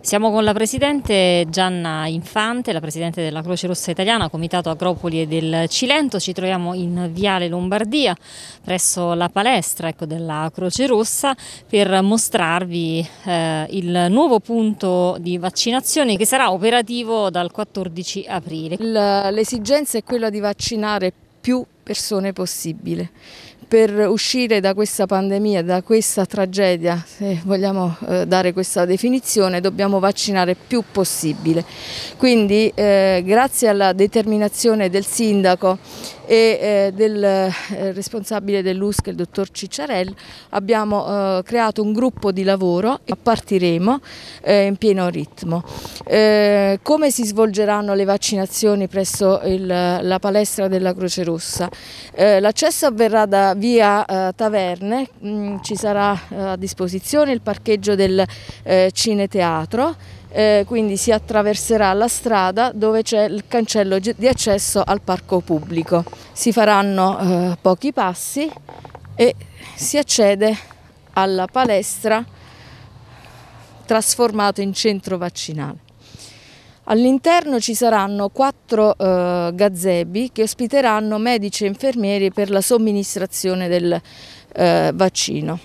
Siamo con la Presidente Gianna Infante, la Presidente della Croce Rossa Italiana, Comitato Agropoli e del Cilento. Ci troviamo in Viale Lombardia, presso la palestra ecco, della Croce Rossa, per mostrarvi eh, il nuovo punto di vaccinazione che sarà operativo dal 14 aprile. L'esigenza è quella di vaccinare più persone possibile. Per uscire da questa pandemia, da questa tragedia, se vogliamo eh, dare questa definizione, dobbiamo vaccinare più possibile. Quindi eh, grazie alla determinazione del sindaco e eh, del eh, responsabile dell'USC, il dottor Cicciarelli, abbiamo eh, creato un gruppo di lavoro e partiremo eh, in pieno ritmo. come si svolgeranno le vaccinazioni presso il, la palestra della Croce Rossa? Eh, l'accesso avverrà da via eh, Taverne, mm, ci sarà eh, a disposizione il parcheggio del eh, Cineteatro, eh, quindi si attraverserà la strada dove c'è il cancello di accesso al parco pubblico. Si faranno eh, pochi passi e si accede alla palestra trasformata in centro vaccinale. All'interno ci saranno quattro eh, gazebi che ospiteranno medici e infermieri per la somministrazione del eh, vaccino.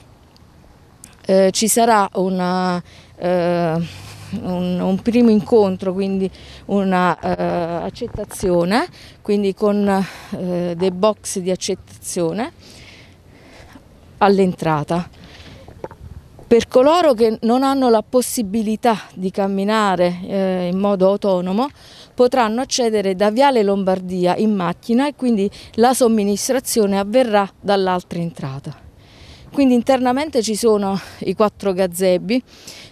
Eh, ci sarà una, eh, un, un, primo incontro, quindi un'accettazione, eh, quindi con eh, dei box di accettazione all'entrata. Per coloro che non hanno la possibilità di camminare eh, in modo autonomo potranno accedere da Viale Lombardia in macchina e quindi la somministrazione avverrà dall'altra entrata. Quindi internamente ci sono i quattro gazebbi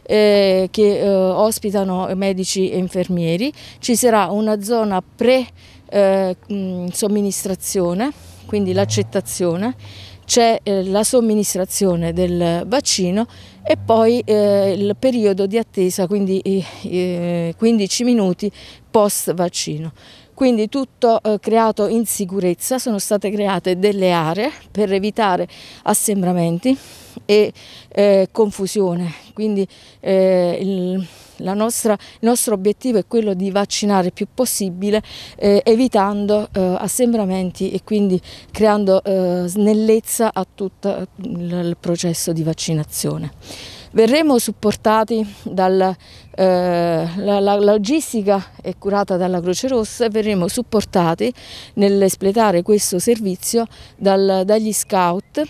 eh, che eh, ospitano medici e infermieri, ci sarà una zona pre-somministrazione, eh, quindi l'accettazione, c'è eh, la somministrazione del vaccino e poi eh, il periodo di attesa, quindi 15 minuti post vaccino. Quindi tutto eh, creato in sicurezza, sono state create delle aree per evitare assembramenti e confusione. Quindi il nostra, il nostro obiettivo è quello di vaccinare il più possibile eh, evitando eh, assembramenti e quindi creando eh, snellezza a tutto il processo di vaccinazione. Verremo supportati dalla eh, logistica è curata dalla Croce Rossa e verremo supportati nell'espletare questo servizio dal, dagli scout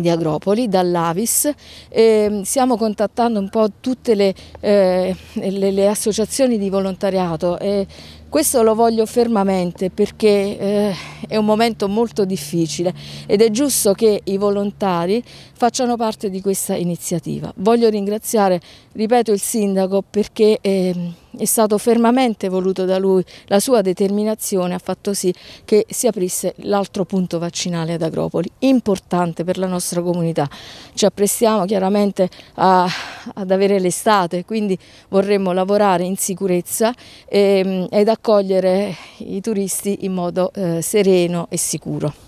di Agropoli, dall'Avis. Eh, stiamo contattando un po' tutte le, eh, le, le associazioni di volontariato e questo lo voglio fermamente perché eh, è un momento molto difficile ed è giusto che i volontari facciano parte di questa iniziativa. Voglio ringraziare, ripeto, il sindaco perché ehm, è stato fermamente voluto da lui, la sua determinazione ha fatto sì che si aprisse l'altro punto vaccinale ad Agropoli, importante per la nostra comunità. Ci apprestiamo chiaramente a, ad avere l'estate, quindi vorremmo lavorare in sicurezza e, ehm, ed accogliere i turisti in modo eh, sereno e sicuro.